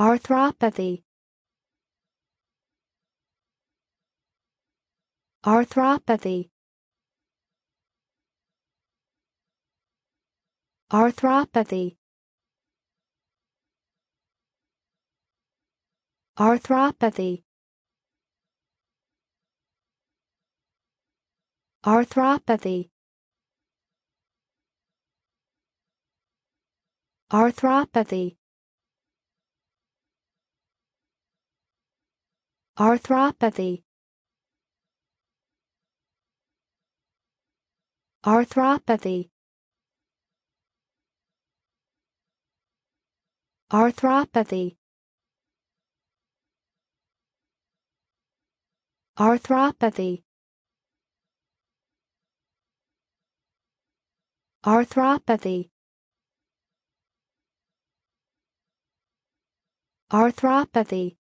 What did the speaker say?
arthropathy arthropathy arthropathy arthropathy arthropathy arthropathy arthropathy arthropathy arthropathy arthropathy arthropathy arthropathy